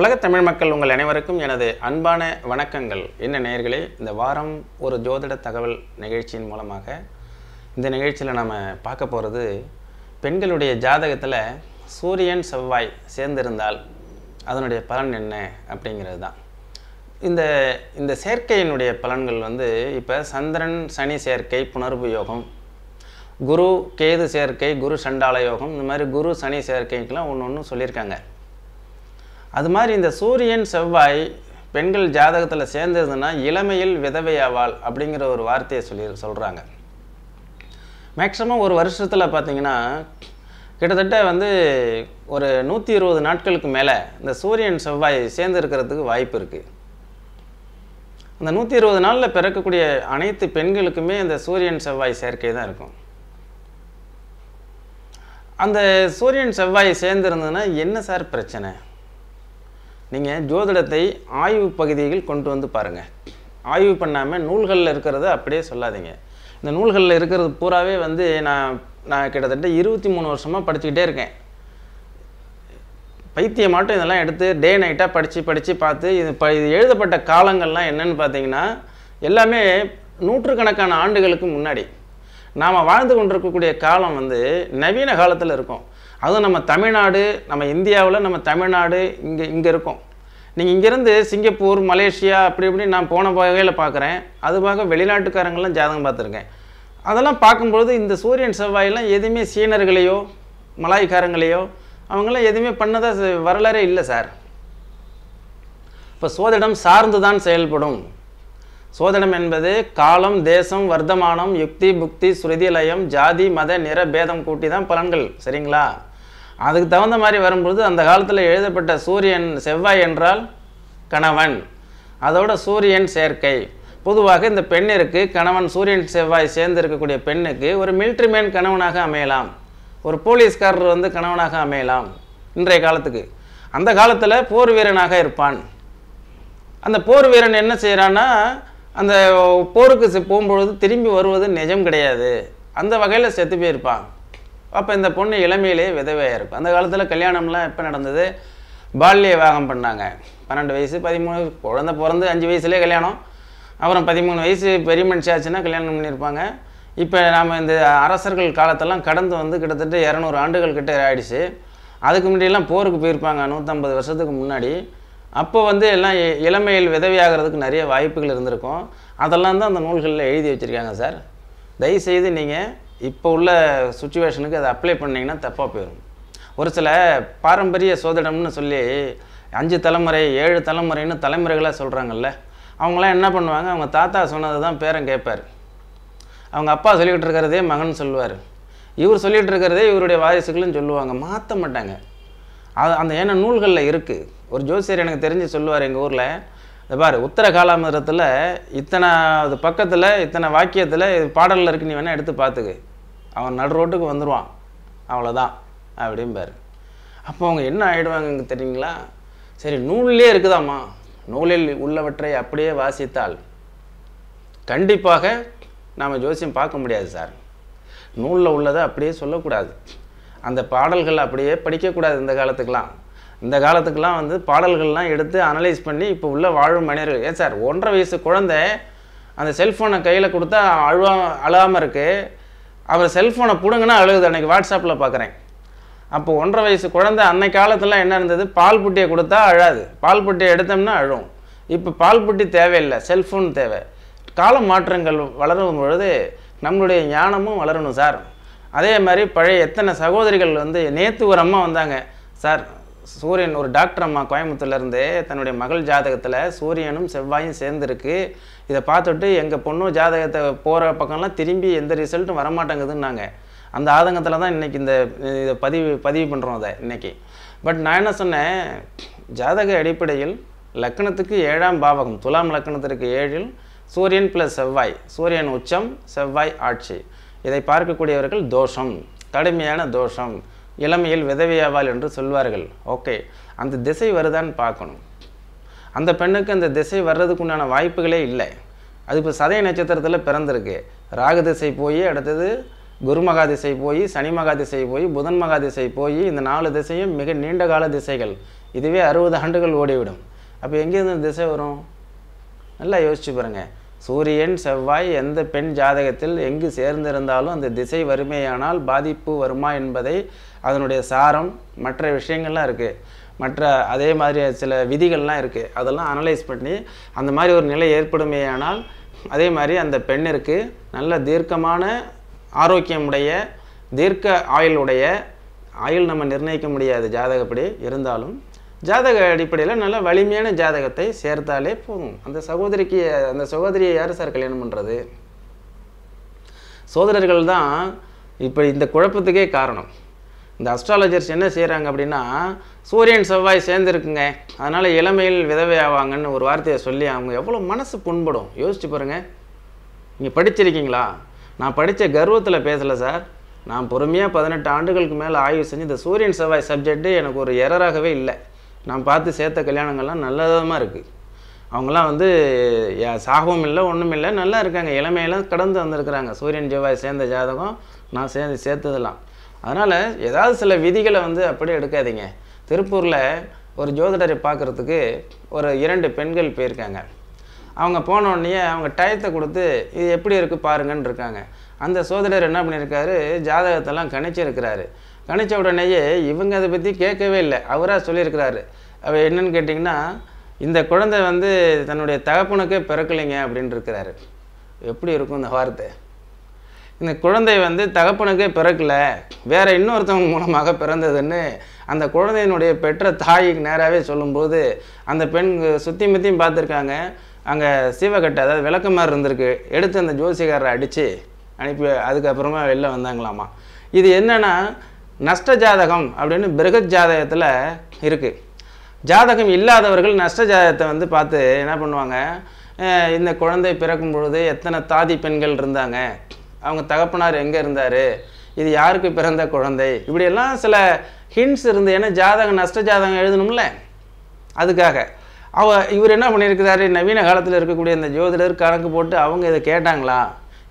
உலகத் தமிழ் மக்கள் உங்கள் அனைவருக்கும் எனது அன்பான வணக்கங்கள் என்ன நேயர்களே இந்த வாரம் ஒரு ஜோதிட தகவல் நிகழ்ச்சியின் மூலமாக இந்த நிகழ்ச்சியில் நாம் பார்க்க போகிறது பெண்களுடைய ஜாதகத்தில் சூரியன் செவ்வாய் சேர்ந்திருந்தால் அதனுடைய பலன் என்ன அப்படிங்கிறது தான் இந்த இந்த சேர்க்கையினுடைய பலன்கள் வந்து இப்போ சந்திரன் சனி சேர்க்கை புணர்வு யோகம் குரு கேது சேர்க்கை குரு சண்டால யோகம் இந்த மாதிரி குரு சனி சேர்க்கைக்கெலாம் ஒன்று ஒன்று சொல்லியிருக்காங்க அது மாதிரி இந்த சூரியன் செவ்வாய் பெண்கள் ஜாதகத்தில் சேர்ந்ததுன்னா இளமையில் விதவையாவாள் அப்படிங்கிற ஒரு வார்த்தையை சொல்லி சொல்கிறாங்க மேக்சிமம் ஒரு வருஷத்தில் பார்த்திங்கன்னா கிட்டத்தட்ட வந்து ஒரு நூற்றி இருபது நாட்களுக்கு மேலே இந்த சூரியன் செவ்வாய் சேர்ந்து இருக்கிறதுக்கு வாய்ப்பு இருக்குது அந்த நூற்றி இருபது நாளில் பிறக்கக்கூடிய அனைத்து பெண்களுக்குமே இந்த சூரியன் செவ்வாய் சேர்க்கை தான் இருக்கும் அந்த சூரியன் செவ்வாய் சேர்ந்துருந்ததுன்னா என்ன சார் பிரச்சனை நீங்கள் ஜோதிடத்தை ஆய்வு பகுதியில் கொண்டு வந்து பாருங்கள் ஆய்வு பண்ணாமல் நூல்களில் இருக்கிறத அப்படியே சொல்லாதீங்க இந்த நூல்களில் இருக்கிறது பூராவே வந்து நான் நான் கிட்டத்தட்ட இருபத்தி மூணு வருஷமாக படிச்சுக்கிட்டே இருக்கேன் பைத்தியம் மட்டும் இதெல்லாம் எடுத்து டே நைட்டாக படித்து படித்து பார்த்து இது ப இது எழுதப்பட்ட காலங்கள்லாம் என்னென்னு பார்த்தீங்கன்னா எல்லாமே நூற்றுக்கணக்கான ஆண்டுகளுக்கு முன்னாடி நாம் வாழ்ந்து கொண்டிருக்கக்கூடிய காலம் வந்து நவீன காலத்தில் இருக்கும் அதுவும் நம்ம தமிழ்நாடு நம்ம இந்தியாவில் நம்ம தமிழ்நாடு இங்கே இங்கே இருக்கோம் நீங்கள் இங்கேருந்து சிங்கப்பூர் மலேசியா அப்படி இப்படி நான் போன வகையில் பார்க்குறேன் அதுபாக வெளிநாட்டுக்காரங்களாம் ஜாதகம் பார்த்துருக்கேன் அதெல்லாம் பார்க்கும்பொழுது இந்த சூரியன் செவ்வாயெல்லாம் எதுவுமே சீனர்களையோ மலாய்க்காரங்களையோ அவங்களாம் எதுவுமே பண்ணதாக வரலாறே இல்லை சார் இப்போ சோதிடம் சார்ந்து தான் செயல்படும் சோதிடம் என்பது காலம் தேசம் வர்த்தமானம் யுக்தி புக்தி லயம் ஜாதி மத நிற பேதம் கூட்டி தான் பலன்கள் சரிங்களா அதுக்கு தகுந்த மாதிரி வரும்பொழுது அந்த காலத்தில் எழுதப்பட்ட சூரியன் செவ்வாய் என்றால் கணவன் அதோட சூரியன் சேர்க்கை பொதுவாக இந்த பெண்ணிற்கு கணவன் சூரியன் செவ்வாய் சேர்ந்து இருக்கக்கூடிய பெண்ணுக்கு ஒரு மேன் கணவனாக அமையலாம் ஒரு போலீஸ்காரர் வந்து கணவனாக அமையலாம் இன்றைய காலத்துக்கு அந்த காலத்தில் போர் வீரனாக இருப்பான் அந்த போர் வீரன் என்ன செய்கிறான்னா அந்த போருக்கு போகும்பொழுது திரும்பி வருவது நிஜம் கிடையாது அந்த வகையில் செத்து போயிருப்பான் அப்போ இந்த பொண்ணு இளமையிலேயே விதவையாக இருக்கும் அந்த காலத்தில் கல்யாணம்லாம் எப்போ நடந்தது பால்ய விவாகம் பண்ணாங்க பன்னெண்டு வயசு பதிமூணு குழந்த பிறந்து அஞ்சு வயசுலேயே கல்யாணம் அப்புறம் பதிமூணு வயசு பெரிய மனுஷாச்சுன்னா கல்யாணம் பண்ணியிருப்பாங்க இப்போ நாம் இந்த அரசர்கள் காலத்தெல்லாம் கடந்து வந்து கிட்டத்தட்ட இரநூறு ஆண்டுகள் கிட்டே ஆயிடுச்சு அதுக்கு முன்னாடியெல்லாம் போருக்கு போயிருப்பாங்க நூற்றம்பது வருஷத்துக்கு முன்னாடி அப்போ வந்து எல்லாம் இளமையில் விதவியாகிறதுக்கு நிறைய வாய்ப்புகள் இருந்திருக்கும் அதெல்லாம் தான் அந்த நூல்களில் எழுதி வச்சுருக்காங்க சார் தயவுசெய்து நீங்கள் இப்போ உள்ள சுச்சுவேஷனுக்கு அதை அப்ளை பண்ணிங்கன்னா தப்பாக போயிடும் ஒரு சில பாரம்பரிய சோதிடம்னு சொல்லி அஞ்சு தலைமுறை ஏழு தலைமுறைன்னு தலைமுறைகளாக சொல்கிறாங்கல்ல அவங்களாம் என்ன பண்ணுவாங்க அவங்க தாத்தா சொன்னது தான் பேரன் கேட்பார் அவங்க அப்பா சொல்லிக்கிட்டு இருக்கிறதே மகன் சொல்லுவார் இவர் சொல்லிகிட்டு இருக்கிறதே இவருடைய வாரிசுகளும் சொல்லுவாங்க மாற்ற மாட்டாங்க அது அந்த ஏன்னா நூல்களில் இருக்குது ஒரு ஜோசியர் எனக்கு தெரிஞ்சு சொல்லுவார் எங்கள் ஊரில் இந்த பாரு உத்தர காலாமிரத்தில் இத்தனை அது பக்கத்தில் இத்தனை வாக்கியத்தில் இது பாடலில் இருக்குன்னு நீ வேணால் எடுத்து பார்த்துக்கு அவன் நடு ரோட்டுக்கு வந்துடுவான் அவ்வளோதான் அப்படிம்பார் அப்போ அவங்க என்ன ஆகிடுவாங்க தெரியுங்களா சரி நூல்லே இருக்குதாம்மா நூலில் உள்ளவற்றை அப்படியே வாசித்தால் கண்டிப்பாக நாம் ஜோசியம் பார்க்க முடியாது சார் நூலில் உள்ளதை அப்படியே சொல்லக்கூடாது அந்த பாடல்கள் அப்படியே படிக்கக்கூடாது இந்த காலத்துக்கெலாம் இந்த காலத்துக்கெலாம் வந்து பாடல்கள்லாம் எடுத்து அனலைஸ் பண்ணி இப்போ உள்ள வாழும் மனிதர்கள் ஏன் சார் ஒன்றரை வயசு குழந்தை அந்த செல்ஃபோனை கையில் கொடுத்தா அழுவா அழகாமல் இருக்குது அவர் செல்ஃபோனை பிடுங்கன்னா அழுகுது அன்றைக்கி வாட்ஸ்அப்பில் பார்க்குறேன் அப்போ ஒன்றரை வயசு குழந்தை அன்னைக்கு காலத்தில் என்ன இருந்தது பால் புட்டியை கொடுத்தா அழாது பால் புட்டியை எடுத்தோம்னா அழும் இப்போ பால் புட்டி தேவையில்லை செல்ஃபோன் தேவை கால மாற்றங்கள் வளரும் பொழுது நம்மளுடைய ஞானமும் வளரணும் சார் அதே மாதிரி பழைய எத்தனை சகோதரிகள் வந்து நேற்று ஒரு அம்மா வந்தாங்க சார் சூரியன் ஒரு டாக்டர் அம்மா கோயம்புத்தூர்லேருந்து தன்னுடைய மகள் ஜாதகத்தில் சூரியனும் செவ்வாயும் சேர்ந்துருக்கு இதை பார்த்துட்டு எங்கள் பொண்ணும் ஜாதகத்தை போகிற பக்கம்லாம் திரும்பி எந்த ரிசல்ட்டும் வரமாட்டேங்குதுன்னாங்க அந்த ஆதங்கத்தில் தான் இன்றைக்கி இந்த இதை பதிவு பதிவு பண்ணுறோம் அதை இன்றைக்கி பட் நான் என்ன சொன்னேன் ஜாதக அடிப்படையில் லக்கணத்துக்கு ஏழாம் பாவகம் துலாம் லக்கணத்திற்கு ஏழில் சூரியன் ப்ளஸ் செவ்வாய் சூரியன் உச்சம் செவ்வாய் ஆட்சி இதை பார்க்கக்கூடியவர்கள் தோஷம் கடுமையான தோஷம் இளமையில் விதவியாவாள் என்று சொல்வார்கள் ஓகே அந்த திசை வருதான்னு பார்க்கணும் அந்த பெண்ணுக்கு அந்த திசை வர்றதுக்கு உண்டான வாய்ப்புகளே இல்லை அது இப்போ சதய நட்சத்திரத்தில் பிறந்திருக்கு ராகு திசை போய் அடுத்தது குருமகா திசை போய் சனி மகா திசை போய் புதன் மகா திசை போய் இந்த நாலு திசையும் மிக நீண்ட கால திசைகள் இதுவே அறுபது ஆண்டுகள் ஓடிவிடும் அப்போ எங்கேருந்து திசை வரும் நல்லா யோசிச்சு பாருங்கள் சூரியன் செவ்வாய் எந்த பெண் ஜாதகத்தில் எங்கு சேர்ந்திருந்தாலும் அந்த திசை வறுமையானால் பாதிப்பு வருமா என்பதை அதனுடைய சாரம் மற்ற விஷயங்கள்லாம் இருக்குது மற்ற அதே மாதிரி சில விதிகள்லாம் இருக்குது அதெல்லாம் அனலைஸ் பண்ணி அந்த மாதிரி ஒரு நிலை ஏற்படுமேயானால் அதே மாதிரி அந்த பெண்ணிற்கு நல்ல தீர்க்கமான ஆரோக்கியமுடைய தீர்க்க ஆயுளுடைய ஆயுள் நம்ம நிர்ணயிக்க முடியாது ஜாதகப்படி இருந்தாலும் ஜாதக அடிப்படையில் நல்ல வலிமையான ஜாதகத்தை சேர்த்தாலே போதும் அந்த சகோதரிக்கு அந்த சகோதரியை யார் சார் கல்யாணம் பண்ணுறது சோதரர்கள் தான் இப்போ இந்த குழப்பத்துக்கே காரணம் இந்த அஸ்ட்ராலஜர்ஸ் என்ன செய்கிறாங்க அப்படின்னா சூரியன் செவ்வாய் சேர்ந்துருக்குங்க அதனால் இளமையில் விதவை ஆவாங்கன்னு ஒரு வார்த்தையை சொல்லி அவங்க எவ்வளோ மனசு புண்படும் யோசிச்சு பாருங்கள் நீங்கள் படிச்சிருக்கீங்களா நான் படித்த கர்வத்தில் பேசலை சார் நான் பொறுமையாக பதினெட்டு ஆண்டுகளுக்கு மேலே ஆய்வு செஞ்சு இந்த சூரியன் செவ்வாய் சப்ஜெக்ட்டு எனக்கு ஒரு எரராகவே இல்லை நான் பார்த்து சேர்த்த கல்யாணங்கள்லாம் நல்லதமாக இருக்குது அவங்களாம் வந்து சாகவும் இல்லை ஒன்றும் இல்லை நல்லா இருக்காங்க இளமையெல்லாம் கடந்து வந்திருக்கிறாங்க சூரியன் செவ்வாய் சேர்ந்த ஜாதகம் நான் சேர்ந்து சேர்த்ததெல்லாம் அதனால் ஏதாவது சில விதிகளை வந்து அப்படியே எடுக்காதீங்க திருப்பூரில் ஒரு ஜோதிடரை பார்க்குறதுக்கு ஒரு இரண்டு பெண்கள் போயிருக்காங்க அவங்க போனோடனே அவங்க டயத்தை கொடுத்து இது எப்படி இருக்குது பாருங்கன்னு இருக்காங்க அந்த சோதிடர் என்ன பண்ணியிருக்காரு ஜாதகத்தெல்லாம் கணிச்சிருக்கிறாரு கணித்த உடனேயே இவங்க அதை பற்றி கேட்கவே இல்லை அவராக சொல்லியிருக்கிறாரு அவர் என்னன்னு கேட்டிங்கன்னா இந்த குழந்தை வந்து தன்னுடைய தகப்பனுக்கே பிறக்கலைங்க அப்படின்னு இருக்கிறாரு எப்படி இருக்கும் இந்த வார்த்தை இந்த குழந்தை வந்து தகப்பனுக்கே பிறக்கல வேற இன்னொருத்தவங்க மூலமாக பிறந்ததுன்னு அந்த குழந்தையினுடைய பெற்ற தாய்க்கு நேராகவே சொல்லும்போது அந்த பெண் சுற்றி முத்தியும் பார்த்துருக்காங்க அங்கே சீவகட்டை அதாவது மாதிரி இருந்திருக்கு எடுத்து அந்த ஜோசிகாரரை அடித்து அனுப்பி அதுக்கப்புறமா வெளில வந்தாங்களாமா இது என்னென்னா நஷ்ட ஜாதகம் அப்படின்னு பிருகத் ஜாதகத்தில் இருக்குது ஜாதகம் இல்லாதவர்கள் நஷ்ட ஜாதகத்தை வந்து பார்த்து என்ன பண்ணுவாங்க இந்த குழந்தை பிறக்கும் பொழுது எத்தனை தாதி பெண்கள் இருந்தாங்க அவங்க தகப்பனார் எங்கே இருந்தார் இது யாருக்கு பிறந்த குழந்தை இப்படியெல்லாம் சில ஹிண்ட்ஸ் இருந்து ஏன்னா ஜாதகம் நஷ்ட ஜாதகம் எழுதணும்ல அதுக்காக அவ இவர் என்ன பண்ணியிருக்கிறாரு நவீன காலத்தில் இருக்கக்கூடிய இந்த ஜோதிடர் கணக்கு போட்டு அவங்க இதை கேட்டாங்களா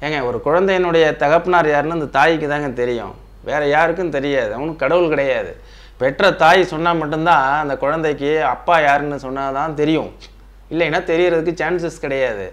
ஏங்க ஒரு குழந்தையினுடைய தகப்பனார் யாருன்னு அந்த தாய்க்கு தாங்க தெரியும் வேறு யாருக்கும் தெரியாது அவனுக்கு கடவுள் கிடையாது பெற்ற தாய் சொன்னால் மட்டும்தான் அந்த குழந்தைக்கு அப்பா யாருன்னு சொன்னால் தான் தெரியும் இல்லைன்னா தெரியறதுக்கு சான்சஸ் கிடையாது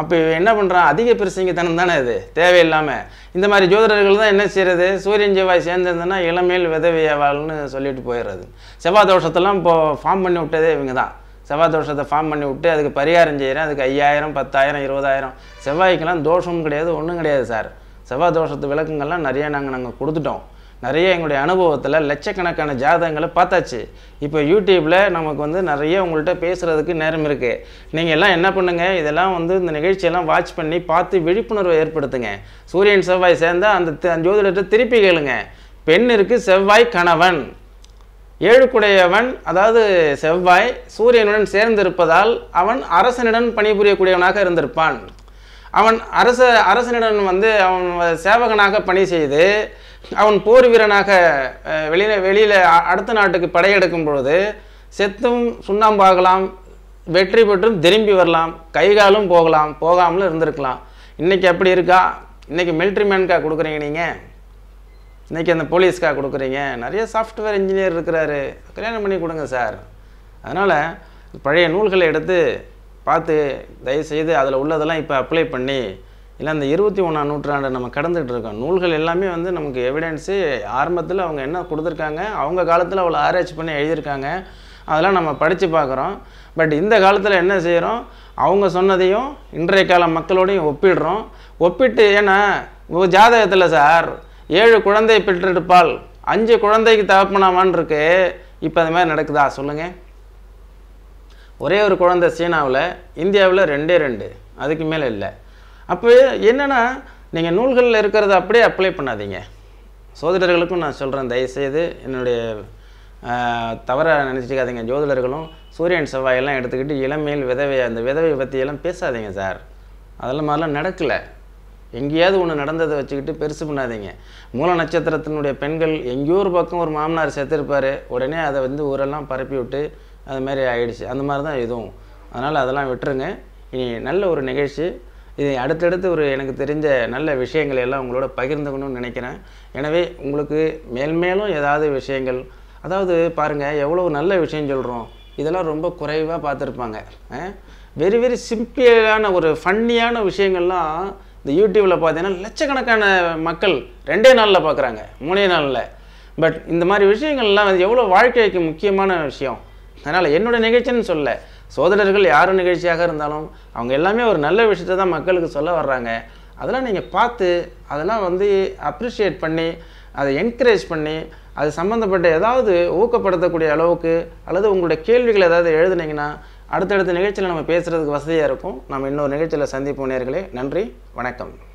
அப்போ என்ன பண்ணுறான் அதிக பிரசங்கத்தனம் தானே அது தேவையில்லாமல் இந்த மாதிரி ஜோதிடர்கள் தான் என்ன செய்கிறது சூரியன் செவ்வாய் சேர்ந்துருந்தனா இளமையில் விதவியவாள்னு சொல்லிட்டு போயிடுறது செவ்வாய் தோஷத்தெல்லாம் இப்போது ஃபார்ம் பண்ணி விட்டதே இவங்க தான் செவ்வாய் தோஷத்தை ஃபார்ம் பண்ணி விட்டு அதுக்கு பரிகாரம் செய்கிறேன் அதுக்கு ஐயாயிரம் பத்தாயிரம் இருபதாயிரம் செவ்வாய்க்கெல்லாம் தோஷமும் கிடையாது ஒன்றும் கிடையாது சார் செவ்வாய் தோஷத்து விளக்கங்கள்லாம் நிறையா நாங்கள் நாங்கள் கொடுத்துட்டோம் நிறைய எங்களுடைய அனுபவத்தில் லட்சக்கணக்கான ஜாதகங்களை பார்த்தாச்சு இப்போ யூடியூப்பில் நமக்கு வந்து நிறைய உங்கள்கிட்ட பேசுகிறதுக்கு நேரம் இருக்குது நீங்கள் எல்லாம் என்ன பண்ணுங்கள் இதெல்லாம் வந்து இந்த நிகழ்ச்சியெல்லாம் வாட்ச் பண்ணி பார்த்து விழிப்புணர்வை ஏற்படுத்துங்க சூரியன் செவ்வாய் சேர்ந்தால் அந்த ஜோதிடத்தை திருப்பி கேளுங்க பெண்ணிற்கு செவ்வாய் கணவன் ஏழுக்குடையவன் அதாவது செவ்வாய் சூரியனுடன் சேர்ந்திருப்பதால் அவன் அரசனிடம் பணிபுரியக்கூடியவனாக இருந்திருப்பான் அவன் அரச அரசனிடம் வந்து அவன் சேவகனாக பணி செய்து அவன் போர் வீரனாக வெளியில வெளியில் அடுத்த நாட்டுக்கு படையெடுக்கும் பொழுது செத்தும் சுண்ணாம்பாகலாம் வெற்றி பெற்றும் திரும்பி வரலாம் கைகாலும் போகலாம் போகாமலும் இருந்திருக்கலாம் இன்றைக்கி அப்படி இருக்கா இன்றைக்கி மிலிட்ரி மேனுக்காக கொடுக்குறீங்க நீங்கள் இன்றைக்கி அந்த போலீஸ்க்காக கொடுக்குறீங்க நிறைய சாஃப்ட்வேர் இன்ஜினியர் இருக்கிறாரு கல்யாணம் பண்ணி கொடுங்க சார் அதனால் பழைய நூல்களை எடுத்து பார்த்து தயவுசெய்து அதில் உள்ளதெல்லாம் இப்போ அப்ளை பண்ணி இல்லை அந்த இருபத்தி ஒன்றாம் நூற்றாண்டை நம்ம கடந்துகிட்டு இருக்கோம் நூல்கள் எல்லாமே வந்து நமக்கு எவிடன்ஸு ஆரம்பத்தில் அவங்க என்ன கொடுத்துருக்காங்க அவங்க காலத்தில் அவ்வளோ ஆராய்ச்சி பண்ணி எழுதியிருக்காங்க அதெல்லாம் நம்ம படித்து பார்க்குறோம் பட் இந்த காலத்தில் என்ன செய்கிறோம் அவங்க சொன்னதையும் இன்றைய கால மக்களோடையும் ஒப்பிடுறோம் ஒப்பிட்டு ஏன்னா ஜாதகத்தில் சார் ஏழு குழந்தை பெற்றெடுப்பால் அஞ்சு குழந்தைக்கு தகப்பனாமான் இருக்கு இப்போ அது மாதிரி நடக்குதா சொல்லுங்கள் ஒரே ஒரு குழந்தை சீனாவில் இந்தியாவில் ரெண்டே ரெண்டு அதுக்கு மேலே இல்லை அப்போ என்னென்னா நீங்கள் நூல்களில் இருக்கிறத அப்படியே அப்ளை பண்ணாதீங்க சோதிடர்களுக்கும் நான் சொல்கிறேன் தயவுசெய்து என்னுடைய தவறாக நினச்சிக்காதீங்க ஜோதிடர்களும் சூரியன் செவ்வாயெல்லாம் எடுத்துக்கிட்டு இளமையில் விதவை அந்த விதவை பற்றியெல்லாம் பேசாதீங்க சார் அதெல்லாம் மாதிரிலாம் நடக்கலை எங்கேயாவது ஒன்று நடந்ததை வச்சுக்கிட்டு பெருசு பண்ணாதீங்க மூல நட்சத்திரத்தினுடைய பெண்கள் எங்கேயோ ஒரு பக்கம் ஒரு மாமனார் செத்துருப்பார் உடனே அதை வந்து ஊரெல்லாம் பரப்பி விட்டு அது மாதிரி ஆகிடுச்சு அந்த மாதிரி தான் இதுவும் அதனால் அதெல்லாம் விட்டுருங்க இனி நல்ல ஒரு நிகழ்ச்சி இதை அடுத்தடுத்து ஒரு எனக்கு தெரிஞ்ச நல்ல விஷயங்களை எல்லாம் உங்களோட பகிர்ந்துக்கணும்னு நினைக்கிறேன் எனவே உங்களுக்கு மேல்மேலும் ஏதாவது விஷயங்கள் அதாவது பாருங்கள் எவ்வளோ நல்ல விஷயம் சொல்கிறோம் இதெல்லாம் ரொம்ப குறைவாக பார்த்துருப்பாங்க வெரி வெரி சிம்பிளான ஒரு ஃபன்னியான விஷயங்கள்லாம் இந்த யூடியூப்பில் பார்த்தீங்கன்னா லட்சக்கணக்கான மக்கள் ரெண்டே நாளில் பார்க்குறாங்க மூணே நாளில் பட் இந்த மாதிரி விஷயங்கள்லாம் எவ்வளோ வாழ்க்கைக்கு முக்கியமான விஷயம் அதனால் என்னோடய நிகழ்ச்சின்னு சொல்ல சோதரர்கள் யார் நிகழ்ச்சியாக இருந்தாலும் அவங்க எல்லாமே ஒரு நல்ல விஷயத்தை தான் மக்களுக்கு சொல்ல வர்றாங்க அதெல்லாம் நீங்கள் பார்த்து அதெல்லாம் வந்து அப்ரிஷியேட் பண்ணி அதை என்கரேஜ் பண்ணி அது சம்மந்தப்பட்ட ஏதாவது ஊக்கப்படுத்தக்கூடிய அளவுக்கு அல்லது உங்களுடைய கேள்விகள் ஏதாவது எழுதுனீங்கன்னா அடுத்தடுத்த நிகழ்ச்சியில் நம்ம பேசுகிறதுக்கு வசதியாக இருக்கும் நம்ம இன்னொரு நிகழ்ச்சியில் சந்திப்போம் நேர்களே நன்றி வணக்கம்